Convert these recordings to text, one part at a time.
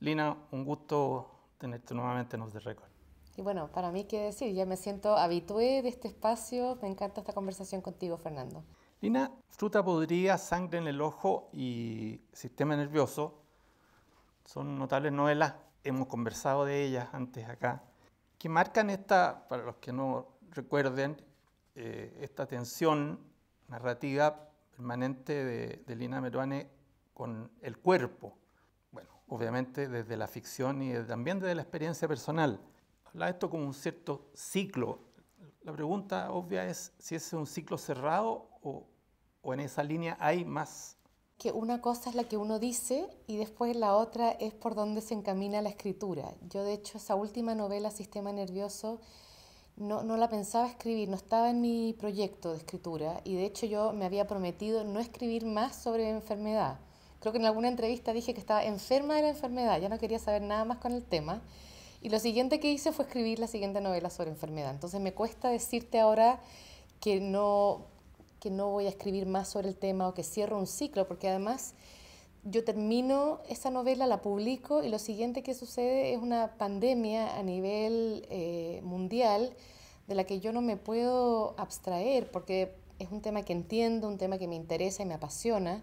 Lina, un gusto tenerte nuevamente en los the Record. Y bueno, para mí, ¿qué decir? Ya me siento habitué de este espacio. Me encanta esta conversación contigo, Fernando. Lina, fruta podrida, sangre en el ojo y sistema nervioso son notables novelas. Hemos conversado de ellas antes acá, que marcan esta, para los que no recuerden, eh, esta tensión narrativa permanente de, de Lina Meruane con el cuerpo obviamente desde la ficción y también desde la experiencia personal. Habla esto como un cierto ciclo. La pregunta obvia es si es un ciclo cerrado o, en esa línea hay más. Que una cosa es la que uno dice y después la otra es por dónde se encamina la escritura. Yo de hecho esa última novela, Sistema Nervioso, no, la pensaba escribir, no estaba en mi proyecto de escritura y de hecho yo me había prometido no escribir más sobre enfermedad creo que en alguna entrevista dije que estaba enferma de la enfermedad, ya no quería saber nada más con el tema. Y lo siguiente que hice fue escribir la siguiente novela sobre enfermedad. Entonces me cuesta decirte ahora que no, que no voy a escribir más sobre el tema o que cierro un ciclo, porque además yo termino esa novela, la publico y lo siguiente que sucede es una pandemia a nivel eh, mundial de la que yo no me puedo abstraer porque es un tema que entiendo, un tema que me interesa y me apasiona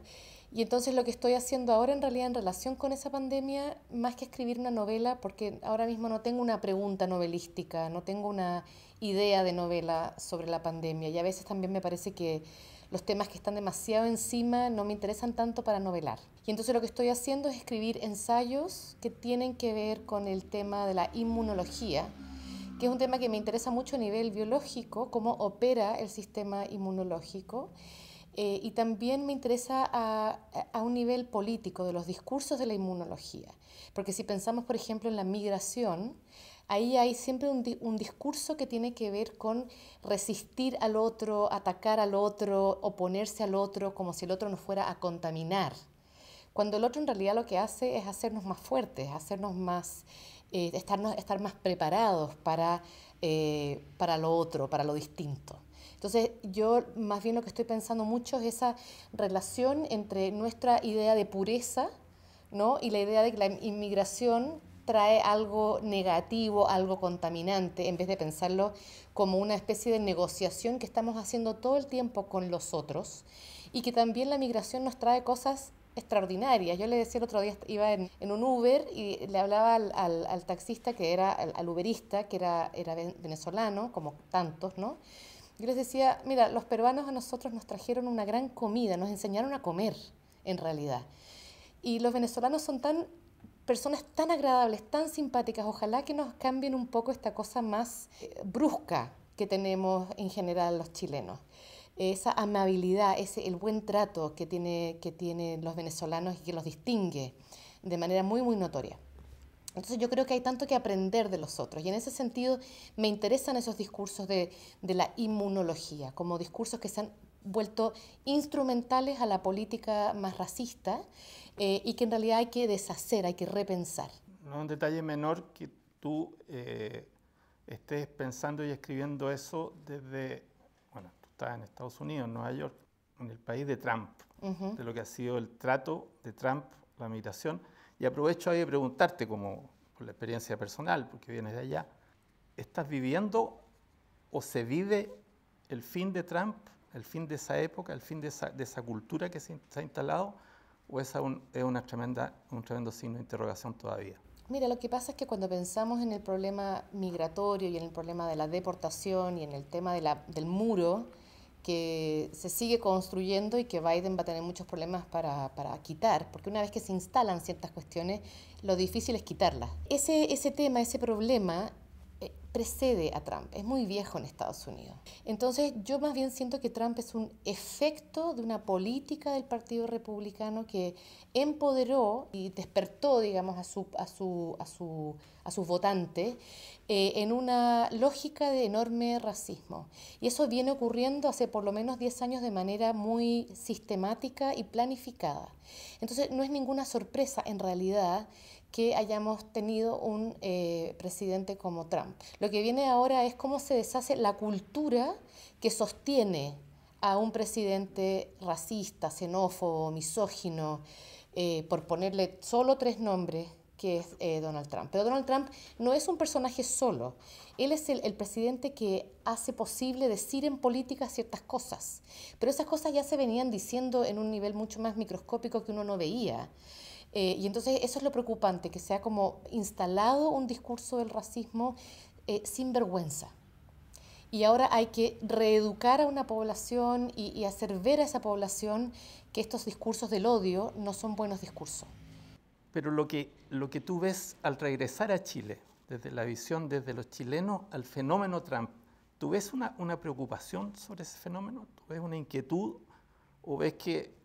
y entonces lo que estoy haciendo ahora en realidad en relación con esa pandemia, más que escribir una novela, porque ahora mismo no tengo una pregunta novelística, no tengo una idea de novela sobre la pandemia. Y a veces también me parece que los temas que están demasiado encima no me interesan tanto para novelar. Y entonces lo que estoy haciendo es escribir ensayos que tienen que ver con el tema de la inmunología, que es un tema que me interesa mucho a nivel biológico, cómo opera el sistema inmunológico eh, y también me interesa a, un nivel político de los discursos de la inmunología, porque si pensamos, por ejemplo, en la migración, ahí hay siempre un, discurso que tiene que ver con resistir al otro, atacar al otro, oponerse al otro, como si el otro nos fuera a contaminar, cuando el otro en realidad lo que hace es hacernos más fuertes, hacernos más, eh, estar más preparados para, eh, para lo otro, para lo distinto. Entonces, yo más bien lo que estoy pensando mucho es esa relación entre nuestra idea de pureza ¿no? y la idea de que la inmigración trae algo negativo, algo contaminante, en vez de pensarlo como una especie de negociación que estamos haciendo todo el tiempo con los otros y que también la migración nos trae cosas extraordinarias. Yo le decía el otro día, iba en, un Uber y le hablaba al, taxista que era, al, uberista, que era, era venezolano, como tantos, ¿no? Yo les decía, mira, los peruanos a nosotros nos trajeron una gran comida, nos enseñaron a comer, en realidad. Y los venezolanos son tan personas tan agradables, tan simpáticas, ojalá que nos cambien un poco esta cosa más eh, brusca que tenemos en general los chilenos. Esa amabilidad, ese, el buen trato que, tiene, que tienen los venezolanos y que los distingue de manera muy, muy notoria. Entonces yo creo que hay tanto que aprender de los otros y en ese sentido me interesan esos discursos de, la inmunología, como discursos que se han vuelto instrumentales a la política más racista eh, y que en realidad hay que deshacer, hay que repensar. No un detalle menor que tú eh, estés pensando y escribiendo eso desde, bueno, tú estás en Estados Unidos, en Nueva York, en el país de Trump, de lo que ha sido el trato de Trump, la migración y aprovecho ahí de preguntarte, como por la experiencia personal, porque vienes de allá, ¿estás viviendo o se vive el fin de Trump, el fin de esa época, el fin de esa, cultura que se, ha instalado, o es, un, es una tremenda, un tremendo signo de interrogación todavía? Mira, lo que pasa es que cuando pensamos en el problema migratorio y en el problema de la deportación y en el tema del muro, que se sigue construyendo y que Biden va a tener muchos problemas para, quitar, porque una vez que se instalan ciertas cuestiones, lo difícil es quitarlas. Ese, ese tema, ese problema precede a Trump, es muy viejo en Estados Unidos. Entonces yo más bien siento que Trump es un efecto de una política del Partido Republicano que empoderó y despertó, digamos, a su, sus votantes eh, en una lógica de enorme racismo. Y eso viene ocurriendo hace por lo menos 10 años de manera muy sistemática y planificada. Entonces no es ninguna sorpresa en realidad que hayamos tenido un eh, presidente como Trump. Lo que viene ahora es cómo se deshace la cultura que sostiene a un presidente racista, xenófobo, misógino, eh, por ponerle solo tres nombres que es eh, Donald Trump. Pero Donald Trump no es un personaje solo. Él es el, presidente que hace posible decir en política ciertas cosas. Pero esas cosas ya se venían diciendo en un nivel mucho más microscópico que uno no veía. Eh, y entonces eso es lo preocupante, que sea como instalado un discurso del racismo eh, sin vergüenza. Y ahora hay que reeducar a una población y, hacer ver a esa población que estos discursos del odio no son buenos discursos. Pero lo que, lo que tú ves al regresar a Chile, desde la visión desde los chilenos al fenómeno Trump, ¿tú ves una, una preocupación sobre ese fenómeno? ¿Tú ves una inquietud? ¿O ves que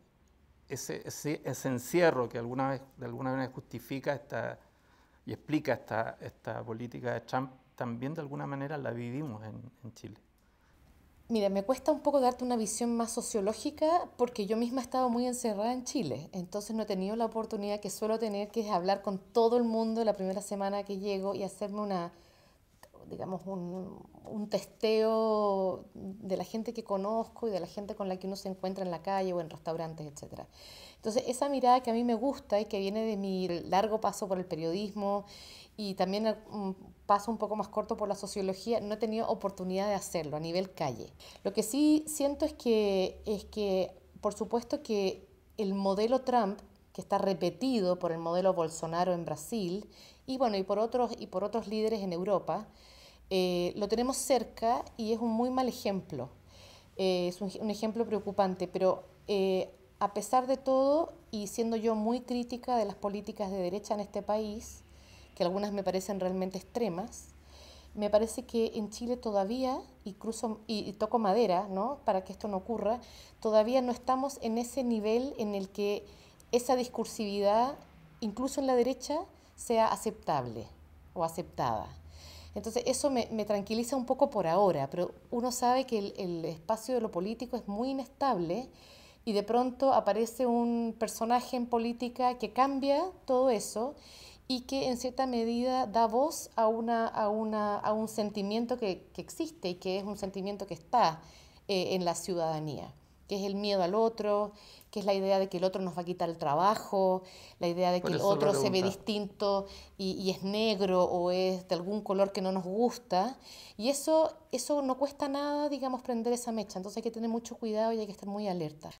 ese, ese, encierro que alguna vez, de alguna manera justifica esta, y explica esta, esta política de Trump, también de alguna manera la vivimos en, en Chile. Mira, me cuesta un poco darte una visión más sociológica porque yo misma he estado muy encerrada en Chile, entonces no he tenido la oportunidad que suelo tener, que es hablar con todo el mundo la primera semana que llego y hacerme una digamos, un, testeo de la gente que conozco y de la gente con la que uno se encuentra en la calle o en restaurantes, etcétera. Entonces, esa mirada que a mí me gusta y que viene de mi largo paso por el periodismo y también eh, un paso un poco más corto por la sociología, no he tenido oportunidad de hacerlo a nivel calle. Lo que sí siento es que, es que por supuesto que el modelo Trump que está repetido por el modelo Bolsonaro en Brasil y bueno, y por otros, y por otros líderes en Europa, eh, lo tenemos cerca y es un muy mal ejemplo. Eh, es un, ejemplo preocupante, pero eh, a pesar de todo, y siendo yo muy crítica de las políticas de derecha en este país, que algunas me parecen realmente extremas, me parece que en Chile todavía, y, cruzo, y toco madera ¿no? para que esto no ocurra, todavía no estamos en ese nivel en el que esa discursividad, incluso en la derecha, sea aceptable o aceptada. Entonces eso me, tranquiliza un poco por ahora, pero uno sabe que el, espacio de lo político es muy inestable y de pronto aparece un personaje en política que cambia todo eso y que en cierta medida da voz a, a, un sentimiento que, existe y que es un sentimiento que está eh, en la ciudadanía que es el miedo al otro, que es la idea de que el otro nos va a quitar el trabajo, la idea de que el otro se ve distinto y, es negro o es de algún color que no nos gusta. Y eso, eso no cuesta nada, digamos, prender esa mecha. Entonces hay que tener mucho cuidado y hay que estar muy alerta.